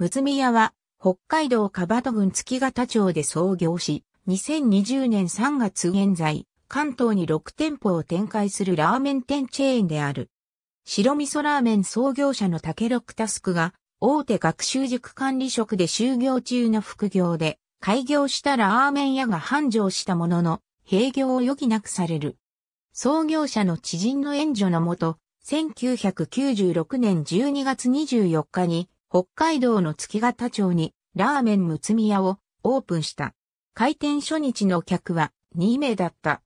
むつみ屋は、北海道蒲戸郡月形町で創業し、2020年3月現在、関東に6店舗を展開するラーメン店チェーンである。白味噌ラーメン創業者の竹六タスクが、大手学習塾管理職で就業中の副業で、開業したラーメン屋が繁盛したものの、閉業を余儀なくされる。創業者の知人の援助のもと、1996年12月24日に、北海道の月形町にラーメンむつみ屋をオープンした。開店初日の客は2名だった。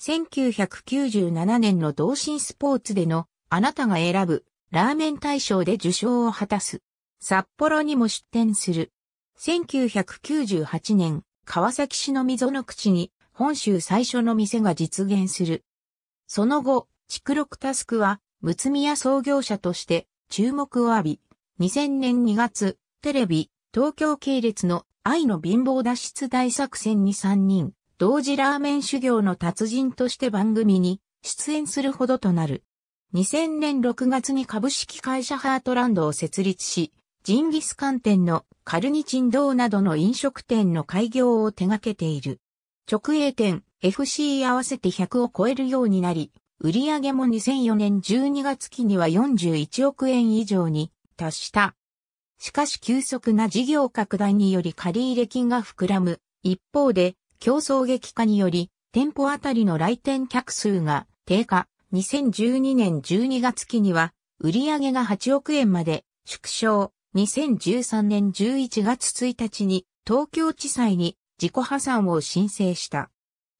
1997年の同心スポーツでのあなたが選ぶラーメン大賞で受賞を果たす。札幌にも出店する。1998年、川崎市の溝の口に本州最初の店が実現する。その後、築六タスクは、むつみや創業者として注目を浴び、2000年2月、テレビ、東京系列の愛の貧乏脱出大作戦に3人、同時ラーメン修行の達人として番組に出演するほどとなる。2000年6月に株式会社ハートランドを設立し、ジンギスカン店のカルニチン堂などの飲食店の開業を手掛けている。直営店 FC 合わせて100を超えるようになり、売上も2004年12月期には41億円以上に達した。しかし急速な事業拡大により借入金が膨らむ。一方で、競争激化により、店舗あたりの来店客数が低下。2012年12月期には、売上が8億円まで縮小。2013年11月1日に、東京地裁に自己破産を申請した。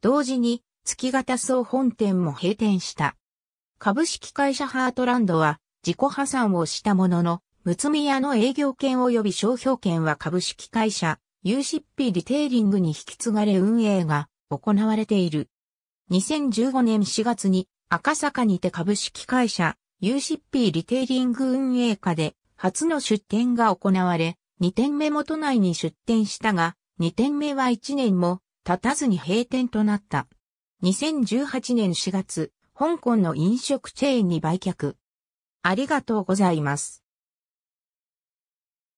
同時に、月型総本店も閉店した。株式会社ハートランドは、自己破産をしたものの、むつみ屋の営業権及び商標権は株式会社、ユーシッピーリテイリングに引き継がれ運営が行われている。2015年4月に赤坂にて株式会社、ユーシッピーリテイリング運営下で初の出店が行われ、2店目も都内に出店したが、2店目は1年も経たずに閉店となった。2018年4月、香港の飲食チェーンに売却。ありがとうございます。